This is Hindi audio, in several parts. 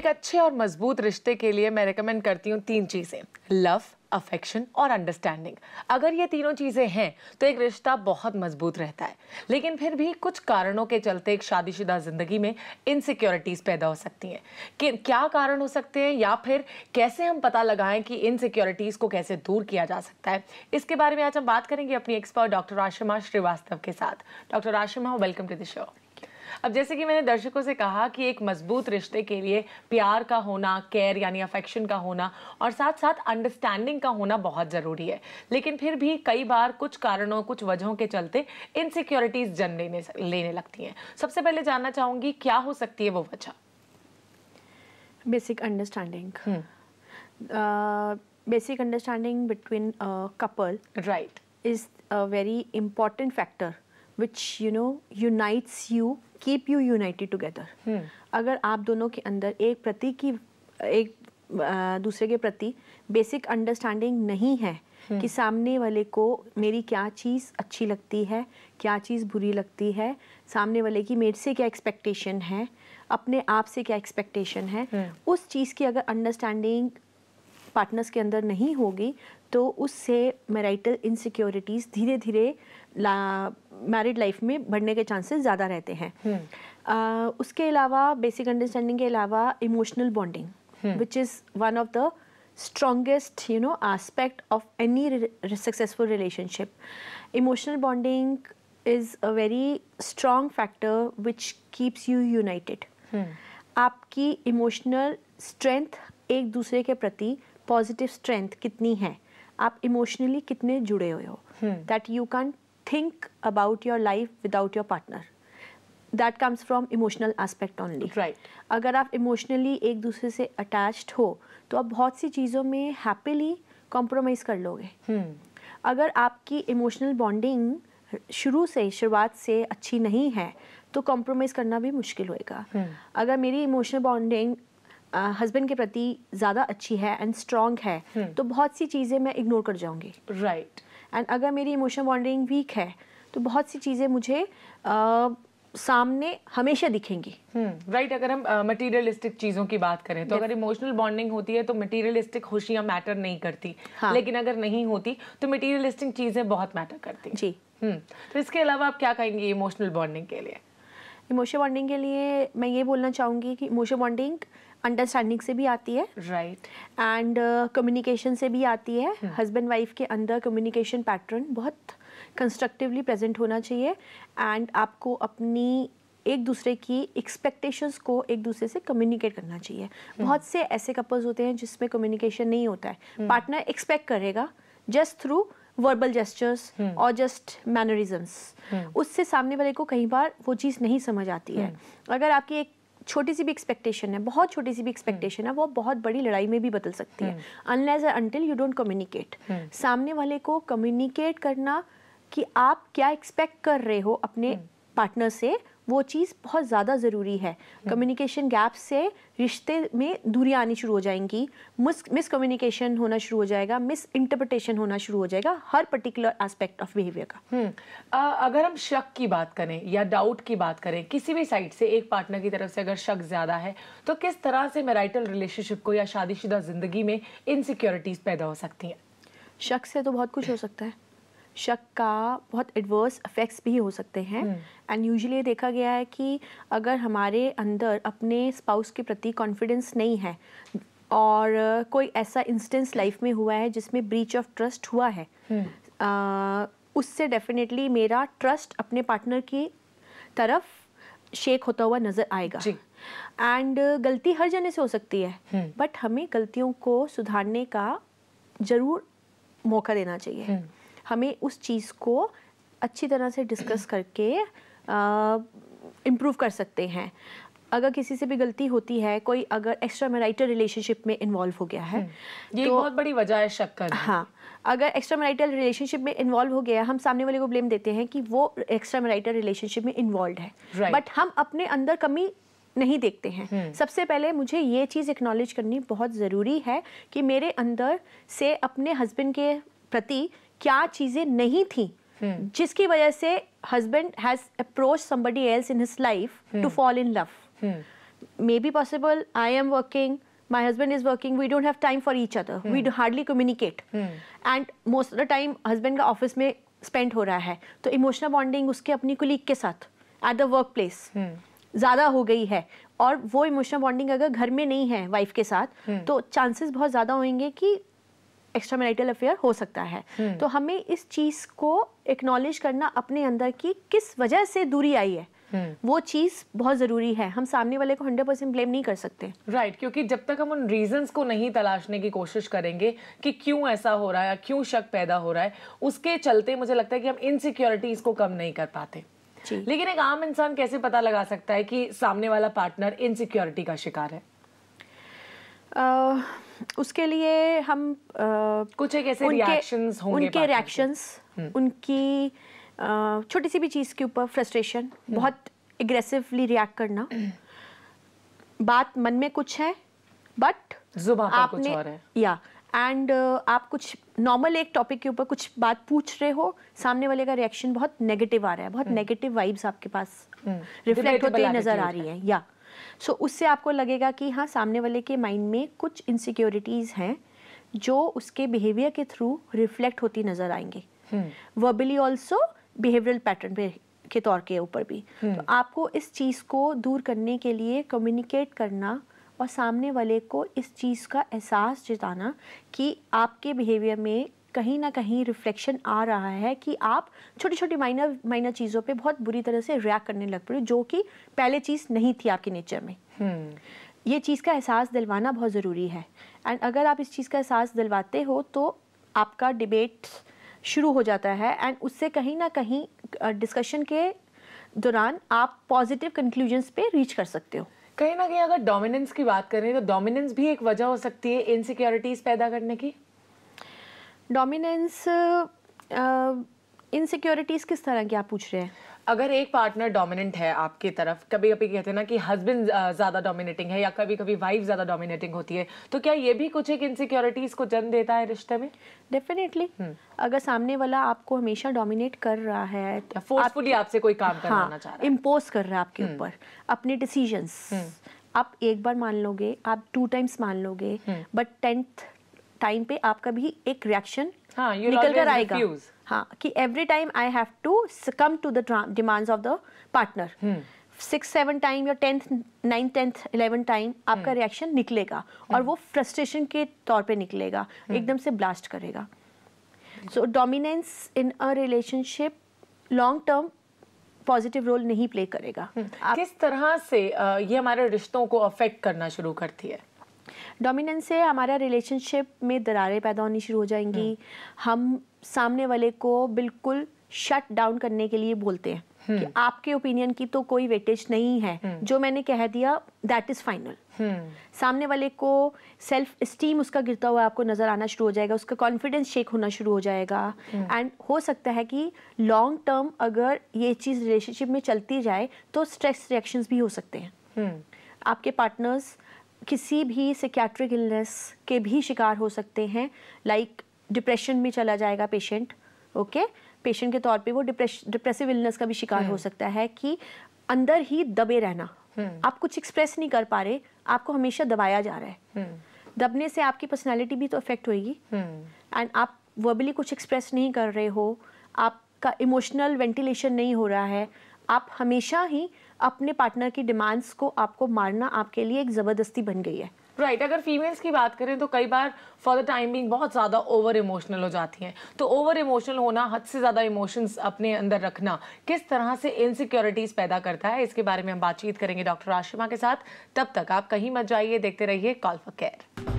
एक अच्छे और मजबूत रिश्ते के लिए मैं रिकमेंड करती हूँ तीन चीज़ें लव अफेक्शन और अंडरस्टैंडिंग अगर ये तीनों चीज़ें हैं तो एक रिश्ता बहुत मजबूत रहता है लेकिन फिर भी कुछ कारणों के चलते एक शादीशुदा ज़िंदगी में इनसिक्योरिटीज़ पैदा हो सकती हैं कि क्या कारण हो सकते हैं या फिर कैसे हम पता लगाएं कि इनसिक्योरिटीज़ को कैसे दूर किया जा सकता है इसके बारे में आज हम बात करेंगे अपनी एक्सपर्ट डॉक्टर आशिमा श्रीवास्तव के साथ doctor Ashima welcome to the show अब जैसे कि मैंने दर्शकों से कहा कि एक मजबूत रिश्ते के लिए प्यार का होना केयर यानी अफेक्शन का होना और साथ साथ अंडरस्टैंडिंग का होना बहुत ज़रूरी है लेकिन फिर भी कई बार कुछ कारणों कुछ वजहों के चलते इनसिक्योरिटीज़ जन्म लेने लेने लगती हैं सबसे पहले जानना चाहूँगी क्या हो सकती है वो वजह basic understanding basic understanding between couple right is a very important factor which you know unites you keep you united together hmm. अगर आप दोनों के अंदर एक प्रति की एक दूसरे के प्रति बेसिक अंडरस्टैंडिंग नहीं है hmm. कि सामने वाले को मेरी क्या चीज़ अच्छी लगती है क्या चीज़ बुरी लगती है सामने वाले की मेरे से क्या एक्सपेक्टेशन है अपने आप से क्या एक्सपेक्टेशन है hmm. उस चीज़ की अगर अंडरस्टैंडिंग पार्टनर्स के अंदर नहीं होगी तो उससे मैरिटल इनसिक्योरिटीज़ धीरे धीरे मैरिड लाइफ में बढ़ने के चांसेस ज़्यादा रहते हैं uh, उसके अलावा बेसिक अंडरस्टैंडिंग के अलावा emotional bonding which is one of the strongest you know aspect of any successful relationship emotional bonding is a very very factor which keeps you united आपकी इमोशनल स्ट्रेंथ एक दूसरे के प्रति पॉजिटिव स्ट्रेंथ कितनी है आप इमोशनली कितने जुड़े हुए हो that you can think about your life without your partner that comes from emotional aspect only right अगर आप इमोशनली एक दूसरे से अटैच्ड हो तो आप बहुत सी चीज़ों में हैप्पीली कॉम्प्रोमाइज़ कर लोगे hmm. अगर आपकी इमोशनल बॉन्डिंग शुरू से शुरुआत से अच्छी नहीं है तो कॉम्प्रोमाइज़ करना भी मुश्किल होएगा hmm. अगर मेरी इमोशनल बॉन्डिंग हस्बैंड के प्रति ज़्यादा अच्छी है एंड स्ट्रांग है hmm. तो बहुत सी चीज़ें मैं इग्नोर कर जाऊंगी राइट एंड अगर मेरी इमोशनल बॉन्डिंग वीक है तो बहुत सी चीज़ें मुझे uh, सामने हमेशा दिखेंगी राइट हम्म, अगर हम मटेरियलिस्टिक uh, चीज़ों की बात करें तो अगर इमोशनल बॉन्डिंग होती है तो मटेरियलिस्टिक खुशियां मैटर नहीं करती हाँ. लेकिन अगर नहीं होती तो मटेरियलिस्टिक चीज़ें बहुत मैटर करती जी हम्म, तो इसके अलावा आप क्या कहेंगे इमोशनल बॉन्डिंग के लिए इमोशनल बॉन्डिंग के लिए मैं ये बोलना चाहूंगी कि इमोशनल बॉन्डिंग अंडरस्टैंडिंग से भी आती है राइट एंड कम्युनिकेशन से भी आती है हस्बैंड hmm. वाइफ के अंदर कम्युनिकेशन पैटर्न बहुत कंस्ट्रक्टिवली प्रेजेंट होना चाहिए एंड आपको अपनी एक दूसरे की एक्सपेक्टेशंस को एक दूसरे से कम्युनिकेट करना चाहिए hmm. बहुत से ऐसे कपल्स होते हैं जिसमें कम्युनिकेशन नहीं होता है पार्टनर hmm. एक्सपेक्ट करेगा जस्ट थ्रू वर्बल जेस्टर्स और जस्ट मैनरिज्म उससे सामने वाले को कई बार वो चीज़ नहीं समझ आती है अगर आपकी एक छोटी सी भी एक्सपेक्टेशन है बहुत छोटी सी भी एक्सपेक्टेशन हम्म। है वो बहुत बड़ी लड़ाई में भी बदल सकती है unless until you don't communicate सामने वाले को कम्युनिकेट करना कि आप क्या एक्सपेक्ट कर रहे हो अपने पार्टनर हम्म। से वो चीज़ बहुत ज़्यादा ज़रूरी है कम्युनिकेशन गैप से रिश्ते में दूरियाँ आनी शुरू हो जाएंगी मिस कम्युनिकेशन होना शुरू हो जाएगा मिस इंटरप्रटेशन होना शुरू हो जाएगा हर पर्टिकुलर एस्पेक्ट ऑफ बिहेवियर का आ, हम्म, अगर हम शक की बात करें या डाउट की बात करें किसी भी साइड से एक पार्टनर की तरफ से अगर शक ज़्यादा है तो किस तरह से मैराइटल रिलेशनशिप को या शादीशुदा ज़िंदगी में इनसिक्योरिटीज़ पैदा हो सकती हैं शक से तो बहुत कुछ हो सकता है शक का बहुत एडवर्स इफ़ेक्ट्स भी हो सकते हैं एंड हम्म। यूजुअली देखा गया है कि अगर हमारे अंदर अपने स्पाउस के प्रति कॉन्फिडेंस नहीं है और कोई ऐसा इंस्टेंस लाइफ में हुआ है जिसमें ब्रीच ऑफ ट्रस्ट हुआ है हम्म। उससे डेफिनेटली मेरा ट्रस्ट अपने पार्टनर की तरफ शेक होता हुआ नज़र आएगा एंड गलती हर जने से हो सकती है बट हम्म। हमें गलतियों को सुधारने का ज़रूर मौका देना चाहिए हमें उस चीज़ को अच्छी तरह से डिस्कस करके इम्प्रूव कर सकते हैं अगर किसी से भी गलती होती है कोई अगर एक्स्ट्रा मैराइटल रिलेशनशिप में इन्वॉल्व हो गया है हम्म, ये तो, बहुत बड़ी वजह है शक कर हाँ अगर एक्स्ट्रा मैराइटल रिलेशनशिप में इन्वॉल्व हो गया हम सामने वाले को ब्लेम देते हैं कि वो एक्स्ट्रा मैराइटल रिलेशनशिप में इन्वॉल्व है बट right. हम अपने अंदर कमी नहीं देखते हैं हम्म। सबसे पहले मुझे ये चीज़ एक्नॉलेज करनी बहुत ज़रूरी है कि मेरे अंदर से अपने हस्बैंड के प्रति क्या चीजें नहीं थी हम्म। जिसकी वजह से husband has approach somebody else in his life to fall in love may be possible I am working my husband is working we don't have time for each other we hardly communicate and most of the time husband का ऑफिस में स्पेंड हो रहा है तो इमोशनल बॉन्डिंग उसके अपनी कुलीग के साथ एट द वर्क प्लेस ज्यादा हो गई है और वो इमोशनल बॉन्डिंग अगर घर में नहीं है वाइफ के साथ हम्म। तो चांसेस बहुत ज्यादा होंगे कि एक्स्ट्रा मैरिटल अफेयर हो सकता है हम्म। तो हमें इस चीज़ को एक्नॉलेज करना अपने अंदर की किस वजह से दूरी आई है हम्म। वो चीज़ बहुत ज़रूरी है हम सामने वाले को 100 परसेंट ब्लेम नहीं कर सकते राइट right, क्योंकि जब तक हम उन रीजन को नहीं तलाशने की कोशिश करेंगे कि क्यों ऐसा हो रहा है क्यों शक पैदा हो रहा है उसके चलते मुझे लगता है कि हम इनसिक्योरिटीज़ को कम नहीं कर पाते लेकिन एक आम इंसान कैसे पता लगा सकता है कि सामने वाला पार्टनर इनसिक्योरिटी का शिकार है uh... उसके लिए हम कुछ एक ऐसे रिएक्शंस होंगे उनके रिएक्शंस हम्म। उनकी छोटी सी भी चीज़ के ऊपर फ्रस्ट्रेशन हम्म। बहुत एग्रेसिवली रिएक्ट करना बात मन में कुछ है बट जुबान आपने या एंड uh, आप कुछ नॉर्मल एक टॉपिक के ऊपर कुछ बात पूछ रहे हो सामने वाले का रिएक्शन बहुत नेगेटिव आ रहा है बहुत नेगेटिव हम्म। वाइब्स आपके पास रिफ्लेक्ट होते नजर आ रही है या yeah. सो so, उससे आपको लगेगा कि हाँ सामने वाले के माइंड में कुछ इनसिक्योरिटीज़ हैं जो उसके बिहेवियर के थ्रू रिफ्लेक्ट होती नज़र आएंगे वर्बली ऑल्सो बिहेवियरल पैटर्न पे के तौर के ऊपर भी हम्म। तो आपको इस चीज़ को दूर करने के लिए कम्युनिकेट करना और सामने वाले को इस चीज़ का एहसास जिताना कि आपके बिहेवियर में कहीं ना कहीं रिफ्लेक्शन आ रहा है कि आप छोटी छोटी माइनर माइनर चीज़ों पे बहुत बुरी तरह से रिएक्ट करने लग पड़े जो कि पहले चीज़ नहीं थी आपके नेचर में हम्म। ये चीज़ का एहसास दिलवाना बहुत ज़रूरी है एंड अगर आप इस चीज़ का एहसास दिलवाते हो तो आपका डिबेट शुरू हो जाता है एंड उससे कहीं ना कहीं डिस्कशन के दौरान आप पॉजिटिव कंक्लूजन्स पे रीच कर सकते हो कहीं ना कहीं अगर डोमिनेंस की बात करें तो डोमिनेंस भी एक वजह हो सकती है इनसिक्योरिटीज पैदा करने की डोमिनेंस इनसिक्योरिटीज़ uh, किस तरह की आप पूछ रहे हैं अगर एक पार्टनर डोमिनेंट है आपकी तरफ कभी कभी कहते हैं ना कि हस्बैंड uh, ज़्यादा डोमिनेटिंग है या कभी कभी वाइफ ज़्यादा डोमिनेटिंग होती है तो क्या ये भी कुछ एक इनसिक्योरिटीज़ को जन्म देता है रिश्ते में डेफिनेटली हम्म। अगर सामने वाला आपको हमेशा डोमिनेट कर रहा है तो फोर्सफुली आपसे कोई काम करवाना हाँ, चाह रहा है इम्पोज कर रहा है आपके हम्म। ऊपर अपने डिसीजन हम्म। आप एक बार मान लोगे आप टू टाइम्स मान लोगे बट टेंथ टाइम पे आपका भी एक रिएक्शन हाँ, निकल कर आएगा हाँ कि every time I have to succumb to the demands of the partner six seven time या tenth nine tenth eleven time आपका रिएक्शन hmm. निकलेगा hmm. और वो फ्रस्ट्रेशन के तौर पे निकलेगा hmm. एकदम से ब्लास्ट करेगा so dominance in a relationship long term positive role नहीं प्ले करेगा किस तरह से ये हमारे रिश्तों को अफेक्ट करना शुरू करती है डोमिनेंस से हमारा रिलेशनशिप में दरारें पैदा होनी शुरू हो जाएंगी हम्म। हम सामने वाले को बिल्कुल शट डाउन करने के लिए बोलते हैं कि हम्म। आपके ओपिनियन की तो कोई वेटेज नहीं है हम्म। जो मैंने कह दिया दैट इज़ फाइनल सामने वाले को सेल्फ इस्टीम उसका गिरता हुआ आपको नज़र आना शुरू हो जाएगा उसका कॉन्फिडेंस शेक होना शुरू हो जाएगा एंड हो सकता है कि लॉन्ग टर्म अगर ये चीज़ रिलेशनशिप में चलती जाए तो स्ट्रेस रिएक्शंस भी हो सकते हैं आपके पार्टनर्स किसी भी सिक्याट्रिक इलनेस के भी शिकार हो सकते हैं लाइक like, डिप्रेशन में चला जाएगा पेशेंट ओके पेशेंट के तौर पे वो डिप्रेश डिप्रेसिव इलनेस का भी शिकार हो हम्म। सकता है कि अंदर ही दबे रहना हम्म। आप कुछ एक्सप्रेस नहीं कर पा रहे आपको हमेशा दबाया जा रहा है हम्म। दबने से आपकी पर्सनैलिटी भी तो अफेक्ट होगी एंड आप वर्बली कुछ एक्सप्रेस नहीं कर रहे हो आपका इमोशनल वेंटिलेशन नहीं हो रहा है आप हमेशा ही अपने पार्टनर की डिमांड्स को आपको मारना आपके लिए एक ज़बरदस्ती बन गई है राइट right, अगर फीमेल्स की बात करें तो कई बार फॉर द टाइम बिंग बहुत ज़्यादा ओवर इमोशनल हो जाती हैं तो ओवर इमोशनल होना हद से ज़्यादा इमोशंस अपने अंदर रखना किस तरह से इनसिक्योरिटीज़ पैदा करता है इसके बारे में हम बातचीत करेंगे डॉक्टर आशिमा के साथ तब तक आप कहीं मत जाइए देखते रहिए कॉल फॉर केयर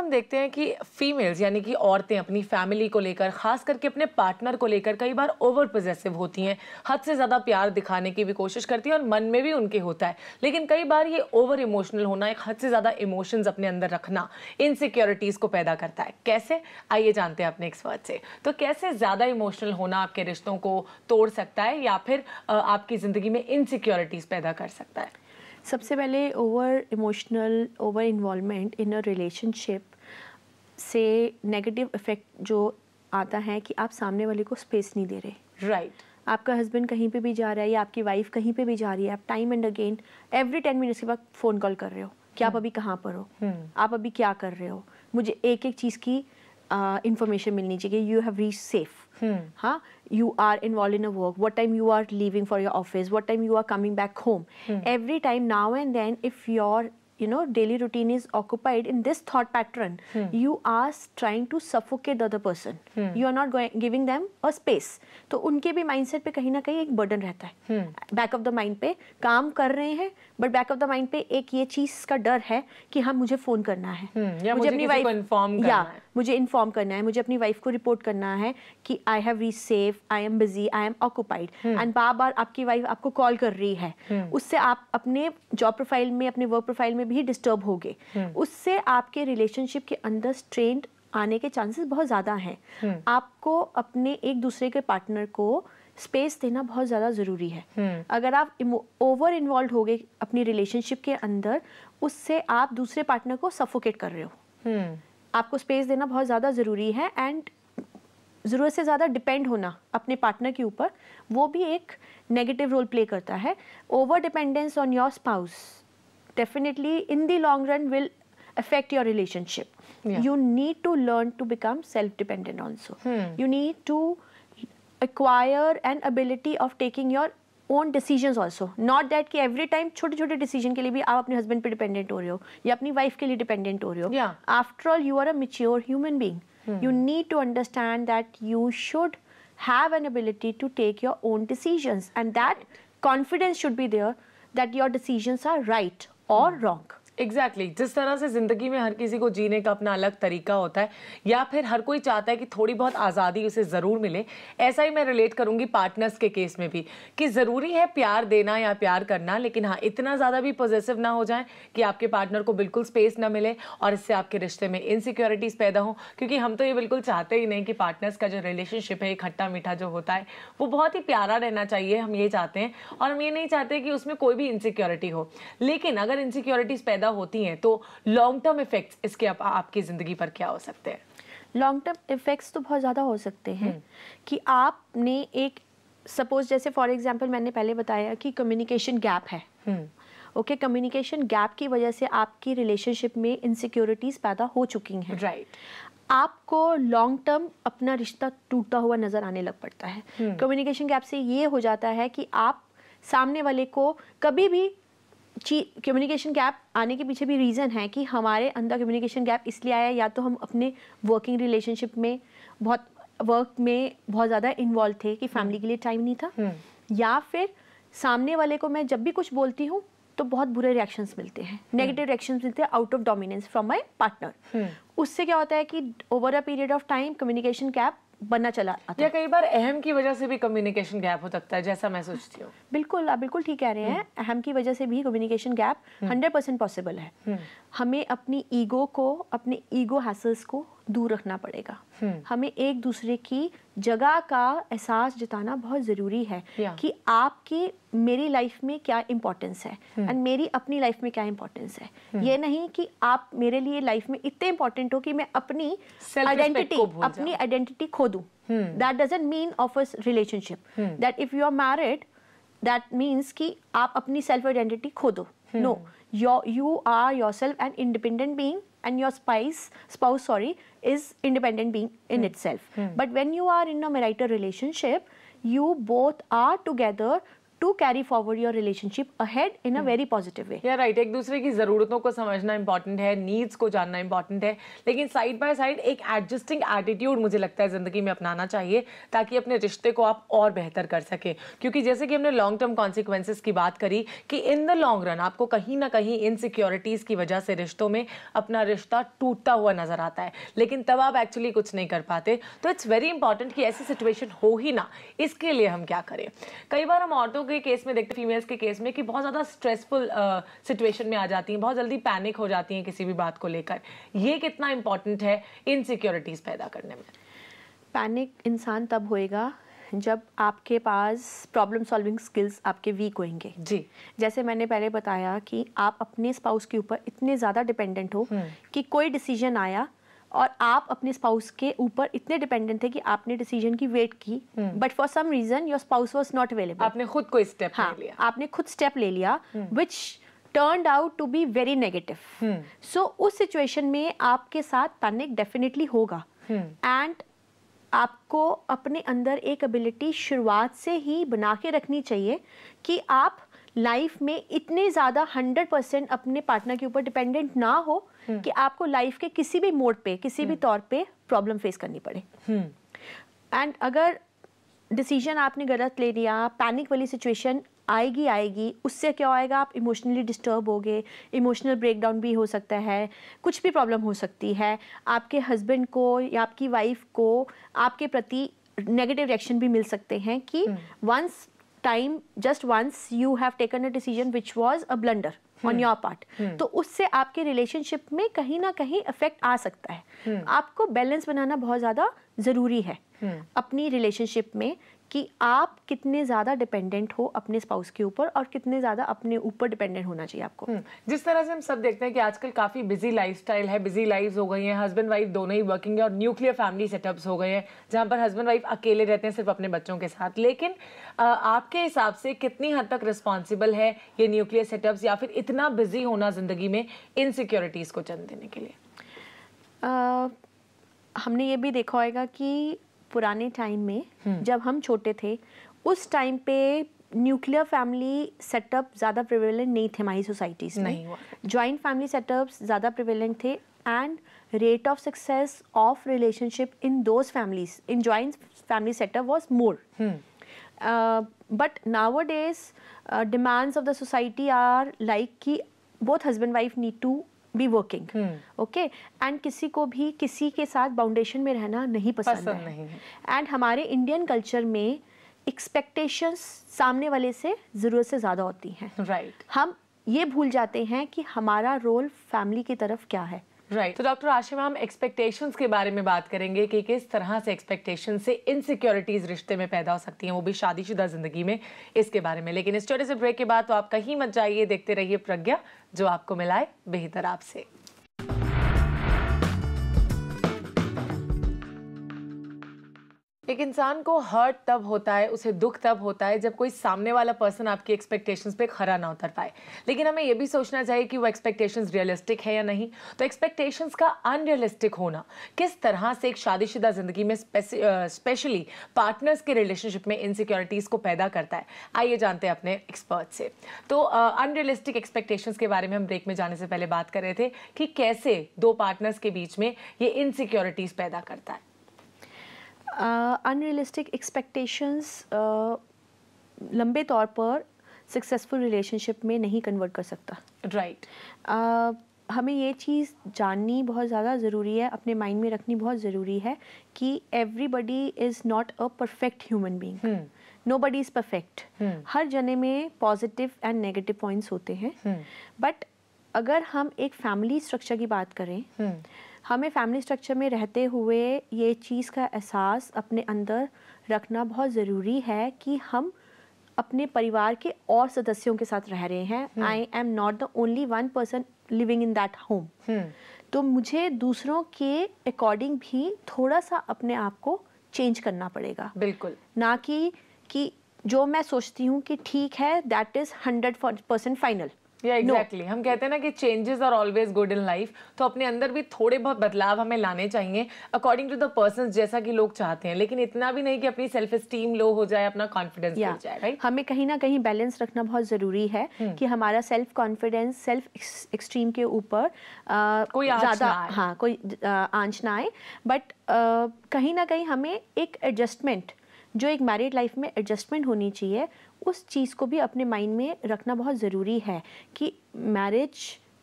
हम देखते हैं कि फीमेल्स यानी कि औरतें अपनी फैमिली को लेकर खास करके अपने पार्टनर को लेकर कई बार ओवर पोजेसिव होती हैं हद से ज़्यादा प्यार दिखाने की भी कोशिश करती हैं और मन में भी उनके होता है लेकिन कई बार ये ओवर इमोशनल होना एक हद से ज़्यादा इमोशंस अपने अंदर रखना इनसिक्योरिटीज़ को पैदा करता है कैसे आइए जानते हैं अपने एक्सपर्ट से तो कैसे ज़्यादा इमोशनल होना आपके रिश्तों को तोड़ सकता है या फिर आपकी ज़िंदगी में इनसिक्योरिटीज़ पैदा कर सकता है सबसे पहले over emotional over involvement in a relationship से नेगेटिव इफेक्ट जो आता है कि आप सामने वाले को स्पेस नहीं दे रहे राइट right. आपका हस्बैंड कहीं पे भी जा रहा है या आपकी वाइफ कहीं पे भी जा रही है आप time and again every ten minutes के बाद फ़ोन कॉल कर रहे हो कि आप hmm. अभी कहाँ पर हो hmm. आप अभी क्या कर रहे हो मुझे एक एक चीज़ की इंफॉर्मेशन मिलनी चाहिए यू हैव रीच सेफ हाँ you are involve in a work what time you are living for your office what time you are coming back home every time now and then if your you know daily routine is occupied in this thought pattern hmm. you are trying to suffocate the other person hmm. you are not going, giving them a space तो उनके भी माइंडसेट पे कहीं ना कहीं एक बर्डन रहता है बैक ऑफ द माइंड पे काम कर रहे हैं but back of the mind पे एक ये चीज का डर है कि हाँ मुझे फोन करना है hmm. या मुझे, मुझे अपनी वाइफ या है. मुझे इन्फॉर्म करना है मुझे अपनी वाइफ को रिपोर्ट करना है कि आई हैव री safe I am busy I am occupied and बार बार आपकी वाइफ आपको कॉल कर रही है hmm. उससे आप अपने जॉब प्रोफाइल में अपने वर्क प्रोफाइल में भी डिस्टर्ब हो गए hmm. उससे आपके रिलेशनशिप के अंदर स्ट्रेंड आने के चांसेस बहुत ज़्यादा हैं hmm. आपको अपने एक दूसरे के पार्टनर को स्पेस देना बहुत ज़्यादा ज़रूरी है hmm. अगर आप ओवर इन्वॉल्व हो गए अपनी रिलेशनशिप के अंदर उससे आप दूसरे पार्टनर को सफोकेट कर रहे हो hmm. आपको स्पेस देना बहुत ज़्यादा ज़रूरी है एंड ज़रूरत से ज़्यादा डिपेंड होना अपने पार्टनर के ऊपर वो भी एक नेगेटिव रोल प्ले करता है over dependence on your spouse definitely in the long run will affect your relationship you need to learn to become self dependent also you need to acquire an ability of taking your own decisions also. Not that ki every time chote chote decision ke liye bhi husband pe dependent ho rahe ho ya apni wife ke dependent ho After all you are a mature human being. Hmm. You need to understand that you should have an ability to take your own decisions and that confidence should be there that your decisions are right or hmm. wrong. Exactly exactly. जिस तरह से ज़िंदगी में हर किसी को जीने का अपना अलग तरीका होता है या फिर हर कोई चाहता है कि थोड़ी बहुत आज़ादी उसे ज़रूर मिले ऐसा ही मैं रिलेट करूंगी पार्टनर्स के केस में भी कि ज़रूरी है प्यार देना या प्यार करना लेकिन हाँ इतना ज़्यादा भी पॉजिटिव ना हो जाए कि आपके पार्टनर को बिल्कुल स्पेस ना मिले और इससे आपके रिश्ते में इनसिक्योरिटीज़ पैदा हों क्योंकि हम तो ये बिल्कुल चाहते ही नहीं कि पार्टनर्स का जो रिलेशनशिप है खट्टा मीठा जो होता है वो बहुत ही प्यारा रहना चाहिए हम ये चाहते हैं और हम ये नहीं चाहते कि उसमें कोई भी इनसिक्योरिटी हो लेकिन अगर इनसिक्योरिटीज़ पैदा ज़्यादा होती हैं तो लॉन्ग टर्म इफेक्ट्स इसके आप, आपकी ज़िंदगी पर क्या हो सकते हैं लॉन्ग टर्म इफ़ेक्ट्स तो बहुत ज़्यादा हो सकते हैं हम्म। कि आपने एक सपोज जैसे फॉर एग्जांपल मैंने पहले बताया कि कम्युनिकेशन गैप है ओके कम्युनिकेशन गैप की वजह से आपकी रिलेशनशिप में इनसिक्योरिटीज़ पैदा हो चुकी हैं राइट right. आपको लॉन्ग टर्म अपना रिश्ता टूटता हुआ नज़र आने लग पड़ता है कम्युनिकेशन हम्म। गैप से ये हो जाता है कि आप सामने वाले को कभी भी ची कम्युनिकेशन गैप आने के पीछे भी रीज़न है कि हमारे अंदर कम्युनिकेशन गैप इसलिए आया या तो हम अपने वर्किंग रिलेशनशिप में बहुत वर्क में बहुत ज़्यादा इन्वॉल्व थे कि फैमिली के लिए टाइम नहीं था हम्म। या फिर सामने वाले को मैं जब भी कुछ बोलती हूँ तो बहुत बुरे रिएक्शंस मिलते हैं नेगेटिव हम्म। रिएक्शंस मिलते हैं out of dominance from my partner उससे क्या होता है कि over a period of time communication gap बनना चला आता या कई बार अहम की वजह से भी कम्युनिकेशन गैप हो सकता है जैसा मैं सोचती हूँ बिल्कुल आप बिल्कुल ठीक कह रहे हैं हम्म। अहम की वजह से भी communication gap hundred percent possible है हम्म। हमें अपनी ईगो को अपने ईगो हैसल्स को दूर रखना पड़ेगा हम्म। हमें एक दूसरे की जगह का एहसास जताना बहुत ज़रूरी है कि आपकी मेरी लाइफ में क्या इंपॉर्टेंस है एंड हम्म। मेरी अपनी लाइफ में क्या इंपॉर्टेंस है हम्म। ये नहीं कि आप मेरे लिए लाइफ में इतने इंपॉर्टेंट हो कि मैं अपनी आइडेंटिटी अपनी आइडेंटिटी खो दू that doesn't mean of a relationship that if you are married that means कि आप अपनी सेल्फ आइडेंटिटी खो दो no your you are yourself and independent being and your spouse sorry is independent being in mm. itself. Mm. But when you are in a marital relationship, you both are together to carry forward your relationship ahead in a very positive way yeah right एक दूसरे की जरूरतों को समझना इंपॉर्टेंट है नीड्स को जानना इंपॉर्टेंट है लेकिन साइड बाय साइड एक एडजस्टिंग एटीट्यूड मुझे लगता है जिंदगी में अपनाना चाहिए ताकि अपने रिश्ते को आप और बेहतर कर सकें क्योंकि जैसे कि हमने लॉन्ग टर्म कॉन्सिक्वेंसेज की बात करी कि इन द लॉन्ग रन आपको कहीं ना कहीं इनसिक्योरिटीज़ की वजह से रिश्तों में अपना रिश्ता टूटता हुआ नजर आता है लेकिन तब आप एक्चुअली कुछ नहीं कर पाते तो इट्स वेरी इंपॉर्टेंट कि ऐसी सिचुएशन हो ही ना इसके लिए हम क्या करें कई बार हम औरतों के केस में देखते फीमेल्स के केस में कि बहुत ज़्यादा स्ट्रेसफुल सिचुएशन में आ जाती हैं बहुत जल्दी पैनिक हो जाती हैं किसी भी बात को लेकर ये कितना इंपॉर्टेंट है इनसिक्योरिटीज़ पैदा करने में पैनिक इंसान तब होएगा जब आपके पास प्रॉब्लम सॉल्विंग स्किल्स आपके वीक होंगे जी जैसे मैंने पहले बताया कि आप अपने स्पाउस के ऊपर इतने ज़्यादा डिपेंडेंट हो हम्म। कि कोई डिसीजन आया और आप अपने स्पाउस के ऊपर इतने डिपेंडेंट थे कि आपने डिसीजन की वेट की but for some reason your spouse was not available आपने खुद को स्टेप हाँ, ले लिया आपने खुद स्टेप ले लिया which turn out to be very negative so उस सिचुएशन में आपके साथ पैनिक डेफिनेटली होगा एंड हम्म। आपको अपने अंदर एक एबिलिटी शुरुआत से ही बना के रखनी चाहिए कि आप लाइफ में इतने ज़्यादा हंड्रेड परसेंट अपने पार्टनर के ऊपर डिपेंडेंट ना हो हम्म। कि आपको लाइफ के किसी भी मोड पे किसी भी हम्म। तौर पे प्रॉब्लम फेस करनी पड़े एंड हम्म। अगर डिसीजन आपने गलत ले लिया पैनिक वाली सिचुएशन आएगी आएगी उससे क्या आएगा आप इमोशनली डिस्टर्ब हो गए इमोशनल ब्रेकडाउन भी हो सकता है कुछ भी प्रॉब्लम हो सकती है आपके हस्बैंड को या आपकी वाइफ को आपके प्रति नेगेटिव रिएक्शन भी मिल सकते हैं कि once time just once you have taken a decision which was a blunder on your part तो उससे आपके रिलेशनशिप में कहीं ना कहीं इफेक्ट आ सकता है hmm. आपको बैलेंस बनाना बहुत ज़्यादा ज़रूरी है hmm. अपनी रिलेशनशिप में कि आप कितने ज़्यादा डिपेंडेंट हो अपने स्पाउस के ऊपर और कितने ज़्यादा अपने ऊपर डिपेंडेंट होना चाहिए आपको हम्म, जिस तरह से हम सब देखते हैं कि आजकल काफ़ी बिजी लाइफस्टाइल है बिजी लाइफ हो गई हैं हस्बैंड वाइफ दोनों ही वर्किंग है और न्यूक्लियर फैमिली सेटअप्स हो गए हैं जहाँ पर हस्बैंड वाइफ अकेले रहते हैं सिर्फ अपने बच्चों के साथ लेकिन आपके हिसाब से कितनी हद तक रिस्पॉन्सिबल है ये न्यूक्लियर सेटअप्स या फिर इतना बिजी होना ज़िंदगी में इन को जन्म देने के लिए हमने ये भी देखा होगा कि पुराने टाइम में हम्म। जब हम छोटे थे उस टाइम पे न्यूक्लियर फैमिली सेटअप ज़्यादा प्रिवेलेंट नहीं थे हमारी सोसाइटीज़ में ज्वाइंट फैमिली सेटअप्स ज़्यादा प्रिवेलेंट थे and rate of success of relationship in those families in joint family setup was more but nowadays demands of the society are like कि both husband wife need to be working okay and किसी को भी किसी के साथ बाउंडेशन में रहना नहीं पसंद, पसंद है. एंड हमारे इंडियन कल्चर में एक्सपेक्टेशंस सामने वाले से ज़रूरत से ज़्यादा होती हैं राइट right. हम ये भूल जाते हैं कि हमारा रोल फैमिली की तरफ क्या है राइट तो डॉक्टर आशिम हम एक्सपेक्टेशंस के बारे में बात करेंगे कि किस तरह से एक्सपेक्टेशन से इनसिक्योरिटीज रिश्ते में पैदा हो सकती हैं वो भी शादीशुदा जिंदगी में इसके बारे में लेकिन इस छोटे से ब्रेक के बाद तो आप कहीं मत जाइए देखते रहिए प्रज्ञा जो आपको मिलाए बेहतर आपसे एक इंसान को हर्ट तब होता है उसे दुख तब होता है जब कोई सामने वाला पर्सन आपकी एक्सपेक्टेशंस पे खरा ना उतर पाए लेकिन हमें यह भी सोचना चाहिए कि वो एक्सपेक्टेशंस रियलिस्टिक है या नहीं तो एक्सपेक्टेशंस का अनरियलिस्टिक होना किस तरह से एक शादीशुदा ज़िंदगी में स्पेशली पार्टनर्स के रिलेशनशिप में इनसिक्योरिटीज़ को पैदा करता है आइए जानते हैं अपने एक्सपर्ट से तो अनरियलिस्टिक uh, एक्सपेक्टेशंस के बारे में हम ब्रेक में जाने से पहले बात कर रहे थे कि कैसे दो पार्टनर्स के बीच में ये इनसिक्योरिटीज़ पैदा करता है अनरियलिस्टिक uh, एक्सपेक्टेशंस uh, लंबे तौर पर सक्सेसफुल रिलेशनशिप में नहीं कन्वर्ट कर सकता राइट right. uh, हमें ये चीज़ जाननी बहुत ज़्यादा ज़रूरी है अपने माइंड में रखनी बहुत ज़रूरी है कि everybody is not a perfect human being nobody is perfect हर जने में पॉजिटिव एंड नेगेटिव पॉइंट्स होते हैं बट hmm. अगर हम एक फैमिली स्ट्रक्चर की बात करें hmm. हमें फैमिली स्ट्रक्चर में रहते हुए ये चीज़ का एहसास अपने अंदर रखना बहुत ज़रूरी है कि हम अपने परिवार के और सदस्यों के साथ रह रहे हैं I am not the only one person living in that home तो मुझे दूसरों के अकॉर्डिंग भी थोड़ा सा अपने आप को चेंज करना पड़ेगा बिल्कुल ना कि कि जो मैं सोचती हूँ कि ठीक है that is hundred percent final या yeah, एग्जैक्टली exactly. no. हम कहते हैं ना कि changes are always good in life तो अपने अंदर भी थोड़े बहुत बदलाव हमें लाने चाहिए अकॉर्डिंग टू द पर्सन जैसा कि लोग चाहते हैं लेकिन इतना भी नहीं कि अपनी सेल्फ स्टीम लो हो जाए अपना कॉन्फिडेंस yeah. जाए राइट right? हमें कहीं ना कहीं बैलेंस रखना बहुत ज़रूरी है hmm. कि हमारा सेल्फ कॉन्फिडेंस सेल्फ एक्सट्रीम के ऊपर कोई ज़्यादा हाँ कोई आंच ना आए बट कहीं ना कहीं हमें एक एडजस्टमेंट जो एक मैरिड लाइफ में एडजस्टमेंट होनी चाहिए उस चीज़ को भी अपने माइंड में रखना बहुत ज़रूरी है कि marriage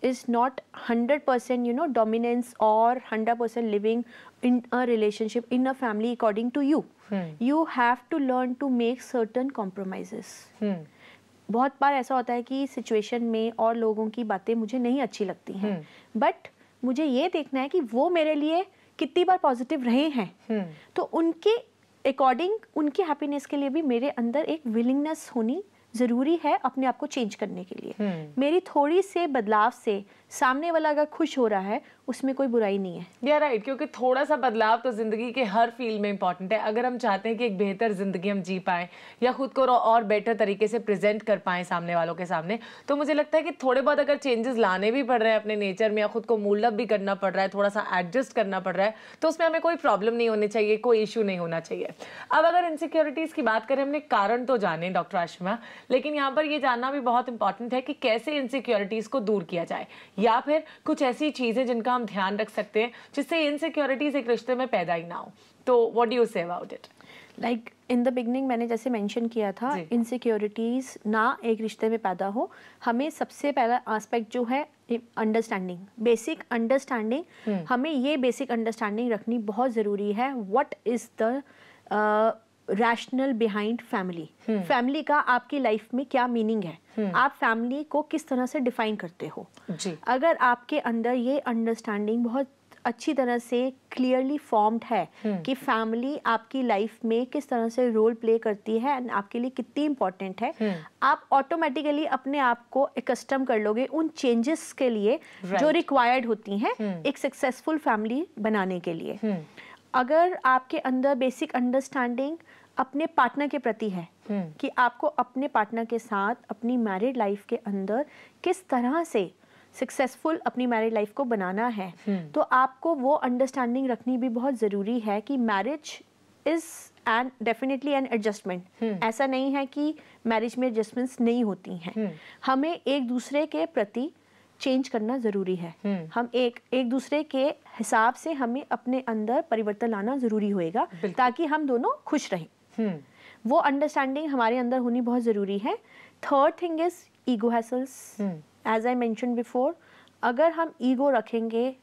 is not hundred percent you know dominance और hundred percent living in a relationship in a family according to you hmm. You have to learn to make certain compromises hmm. बहुत बार ऐसा होता है कि सिचुएशन में और लोगों की बातें मुझे नहीं अच्छी लगती हैं हम्म। But hmm. मुझे ये देखना है कि वो मेरे लिए कितनी बार पॉजिटिव रहे हैं hmm. तो उनके अकॉर्डिंग उनकी हैप्पीनेस के लिए भी मेरे अंदर एक विलिंगनेस होनी ज़रूरी है अपने आप को चेंज करने के लिए हम्म। मेरी थोड़ी से बदलाव से सामने वाला अगर खुश हो रहा है उसमें कोई बुराई नहीं है या yeah, राइट right, क्योंकि थोड़ा सा बदलाव तो ज़िंदगी के हर फील्ड में इंपॉर्टेंट है अगर हम चाहते हैं कि एक बेहतर ज़िंदगी हम जी पाएं या ख़ुद को और बेटर तरीके से प्रेजेंट कर पाए सामने वालों के सामने तो मुझे लगता है कि थोड़े बहुत अगर चेंजेस लाने भी पड़ रहे हैं अपने नेचर में या ख़ुद को मूलअप भी करना पड़ रहा है थोड़ा सा एडजस्ट करना पड़ रहा है तो उसमें हमें कोई प्रॉब्लम नहीं होनी चाहिए कोई इशू नहीं होना चाहिए अब अगर इनसिक्योरिटीज़ की बात करें हमने कारण तो जाने डॉक्टर आशिमा लेकिन यहाँ पर यह जानना भी बहुत इंपॉर्टेंट है कि कैसे इनसिक्योरिटीज़ को दूर किया जाए या फिर कुछ ऐसी चीज़ें जिनका हम ध्यान रख सकते हैं जिससे इनसिक्योरिटीज एक रिश्ते में पैदा ही ना हो तो what do say about it like in the beginning मैंने जैसे मैंशन किया था इनसिक्योरिटीज़ ना एक रिश्ते में पैदा हो हमें सबसे पहला आस्पेक्ट जो है अंडरस्टैंडिंग बेसिक अंडरस्टैंडिंग हमें ये बेसिक अंडरस्टैंडिंग रखनी बहुत ज़रूरी है what is the rational behind family family का आपकी लाइफ में क्या मीनिंग है hmm. आप फैमिली को किस तरह से डिफाइन करते हो जी अगर आपके अंदर ये अंडरस्टैंडिंग बहुत अच्छी तरह से क्लियरली फॉर्म्ड है hmm. कि फैमिली आपकी लाइफ में किस तरह से रोल प्ले करती है एंड आपके लिए कितनी इम्पोर्टेंट है hmm. आप ऑटोमेटिकली अपने आप को एकस्टम कर लोगे उन चेंजेस के लिए right. जो रिक्वायर्ड होती हैं एक सक्सेसफुल फैमिली बनाने के लिए अगर आपके अंदर बेसिक अंडरस्टैंडिंग अपने पार्टनर के प्रति है हम्म। कि आपको अपने पार्टनर के साथ अपनी मैरिड लाइफ के अंदर किस तरह से सक्सेसफुल अपनी मैरिड लाइफ को बनाना है हम्म। तो आपको वो अंडरस्टैंडिंग रखनी भी बहुत ज़रूरी है कि marriage is and definitely an adjustment ऐसा नहीं है कि मैरिज में एडजस्टमेंट्स नहीं होती हैं हम्म। हमें एक दूसरे के प्रति चेंज करना ज़रूरी है हम्म। हम एक एक दूसरे के हिसाब से हमें अपने अंदर परिवर्तन लाना ज़रूरी होएगा ताकि हम दोनों खुश रहें हम्म। वो अंडरस्टैंडिंग हमारे अंदर होनी बहुत ज़रूरी है third thing is ego hassles as I mention before अगर हम ईगो रखेंगे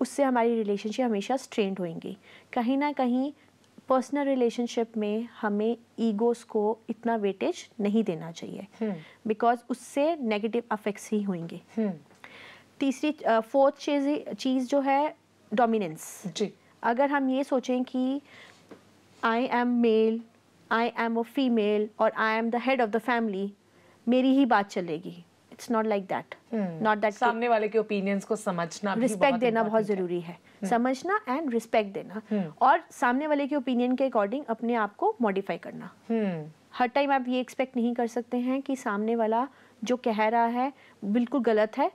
उससे हमारी रिलेशनशिप हमेशा स्ट्रेंड होएंगी कहीं ना कहीं पर्सनल रिलेशनशिप में हमें ईगोस को इतना वेटेज नहीं देना चाहिए बिकॉज हम्म। उससे नेगेटिव अफेक्ट्स ही होंगे हम्म। तीसरी फोर्थ चीज चीज़ जो है डोमिनेंस जी अगर हम ये सोचें कि I am male I am a female और I am the head of the family मेरी ही बात चलेगी it's not like that not that सामने वाले के ओपिनियंस को समझना रिस्पेक्ट देना बहुत जरूरी है hmm. समझना एंड रिस्पेक्ट देना hmm. और सामने वाले के ओपिनियन के अकॉर्डिंग अपने आप को मॉडिफाई करना hmm. हर टाइम आप ये एक्सपेक्ट नहीं कर सकते हैं कि सामने वाला जो कह रहा है बिल्कुल गलत है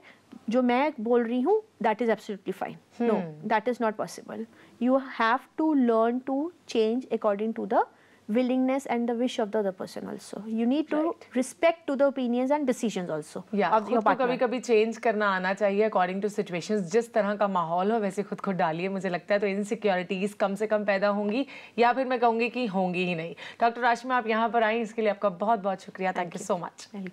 जो मैं बोल रही हूँ that is absolutely fine no that is not possible you have to learn to change according to the willingness and the wish of the other person also you need to right. respect to the opinions and decisions also yeah of your kabhi kabhi change karna aana chahiye according to situations jis tarah जिस तरह का माहौल हो वैसे खुद को डालिए मुझे लगता है तो इनसिक्योरिटीज कम से कम पैदा होंगी या फिर मैं कहूँगी कि होंगी ही नहीं डॉक्टर राशमा आप यहाँ पर आई इसके bahut आपका बहुत thank you. Thank you so much